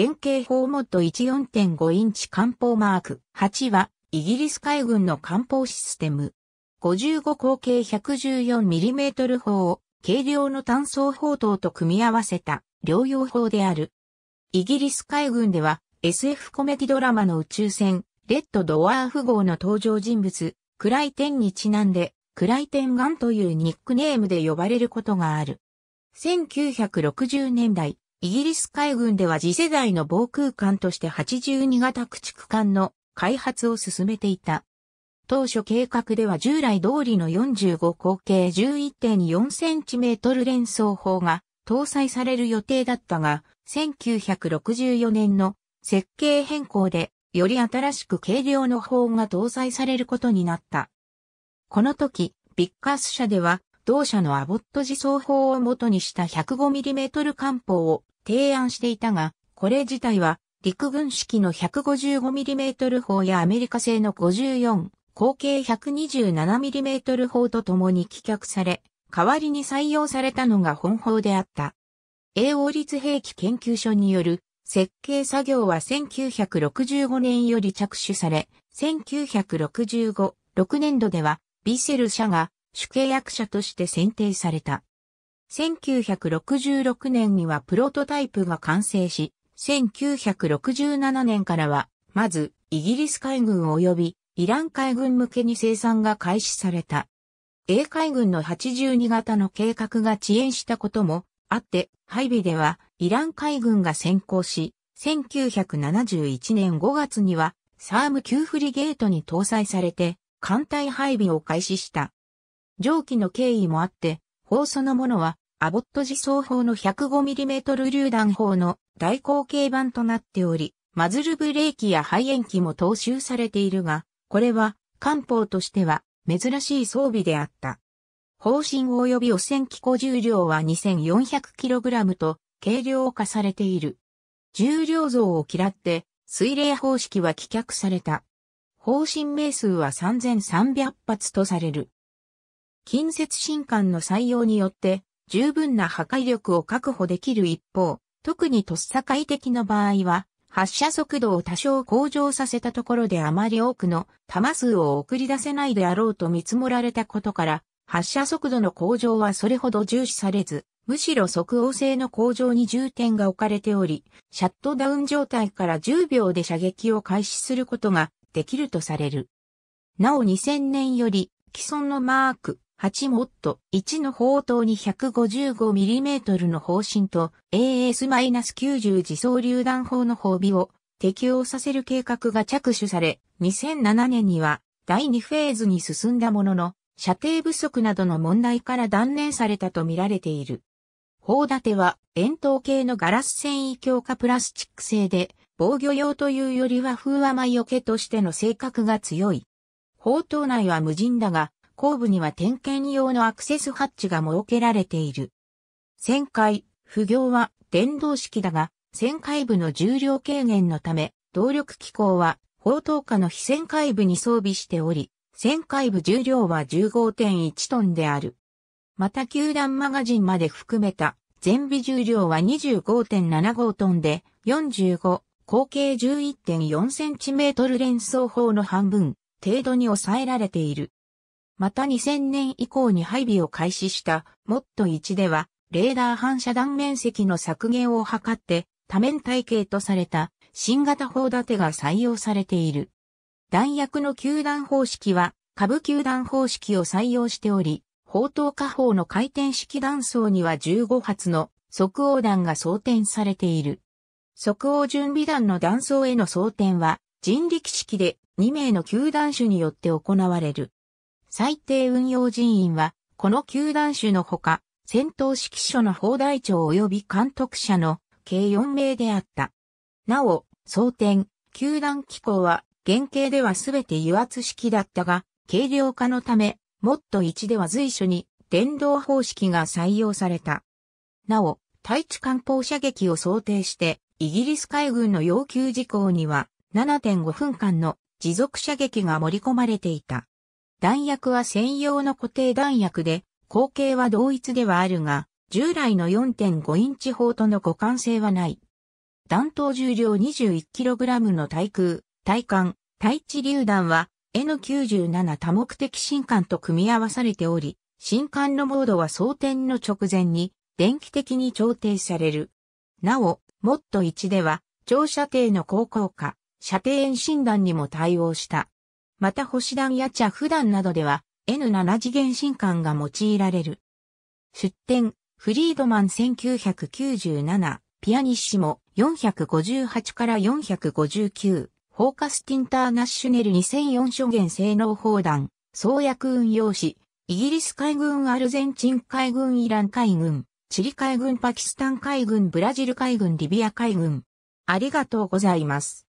原型砲モッド14.5インチ艦砲マーク8は、イギリス海軍の艦砲システム。55口径 114mm 砲を、軽量の単装砲塔と組み合わせた、療養砲である。イギリス海軍では、SF コメディドラマの宇宙船、レッドドワーフ号の登場人物、クライテンにちなんで、クライテンガンというニックネームで呼ばれることがある。1960年代、イギリス海軍では次世代の防空艦として82型駆逐艦の開発を進めていた。当初計画では従来通りの45口径 11.4cm 連装砲が搭載される予定だったが、1964年の設計変更でより新しく軽量の砲が搭載されることになった。この時、ビッカース社では同社のアボット自走砲を元にした 105mm 艦砲を提案していたが、これ自体は陸軍式の 155mm 砲やアメリカ製の54、口径 127mm 砲と共に棄却され、代わりに採用されたのが本砲であった。英王立兵器研究所による設計作業は1965年より着手され、1965、6年度では、ビセル社が主契約者として選定された。1966年にはプロトタイプが完成し、1967年からは、まず、イギリス海軍及びイラン海軍向けに生産が開始された。英海軍の82型の計画が遅延したこともあって、配備ではイラン海軍が先行し、1971年5月にはサーム級フリゲートに搭載されて艦隊配備を開始した。上記の経緯もあって、砲そのものは、アボット自走砲の 105mm 榴弾砲の大口径版となっており、マズルブレーキや肺炎機も踏襲されているが、これは、艦砲としては、珍しい装備であった。方針及び汚染機構重量は 2400kg と軽量化されている。重量増を嫌って水冷方式は棄却された。方針名数は3300発とされる。近接新管の採用によって十分な破壊力を確保できる一方、特に突破壊的の場合は、発射速度を多少向上させたところであまり多くの弾数を送り出せないであろうと見積もられたことから、発射速度の向上はそれほど重視されず、むしろ即応性の向上に重点が置かれており、シャットダウン状態から10秒で射撃を開始することができるとされる。なお2000年より既存のマーク8モット1の砲塔に 155mm の砲身と AS-90 自走榴弾砲の砲尾を適用させる計画が着手され、2007年には第2フェーズに進んだものの、射程不足などの問題から断念されたと見られている。砲立ては円筒形のガラス繊維強化プラスチック製で、防御用というよりは風雨魔けとしての性格が強い。砲塔内は無人だが、後部には点検用のアクセスハッチが設けられている。旋回、不行は電動式だが、旋回部の重量軽減のため、動力機構は、砲塔下の非旋回部に装備しており、旋回部重量は15.1トンである。また球団マガジンまで含めた全備重量は25.75トンで45、合計11.4センチメートル連装砲の半分程度に抑えられている。また2000年以降に配備を開始したモッド1では、レーダー反射断面積の削減を図って、多面体系とされた新型砲立てが採用されている。弾薬の球弾方式は、下部球弾方式を採用しており、砲塔下方の回転式弾倉には15発の即応弾が装填されている。即応準備弾の弾倉への装填は人力式で2名の球弾手によって行われる。最低運用人員は、この球団種のほか、戦闘指揮所の砲台長及び監督者の計4名であった。なお、装填、球団機構は、原型ではすべて油圧式だったが、軽量化のため、もっと1では随所に電動方式が採用された。なお、対地艦砲射撃を想定して、イギリス海軍の要求事項には7.5分間の持続射撃が盛り込まれていた。弾薬は専用の固定弾薬で、口径は同一ではあるが、従来の4.5インチ砲との互換性はない。弾頭重量 21kg の対空、対艦、対地榴弾は N97 多目的新艦と組み合わされており、新艦のモードは装填の直前に電気的に調停される。なお、もっと1では、長射程の高効果、射程遠心弾にも対応した。また星団や茶普段などでは N7 次元新刊が用いられる。出典、フリードマン1997、ピアニッシモ458から459、フォーカスティンターナッシュネル2004諸元性能砲弾、創薬運用士、イギリス海軍アルゼンチン海軍イラン海軍、チリ海軍パキスタン海軍ブラジル海軍リビア海軍。ありがとうございます。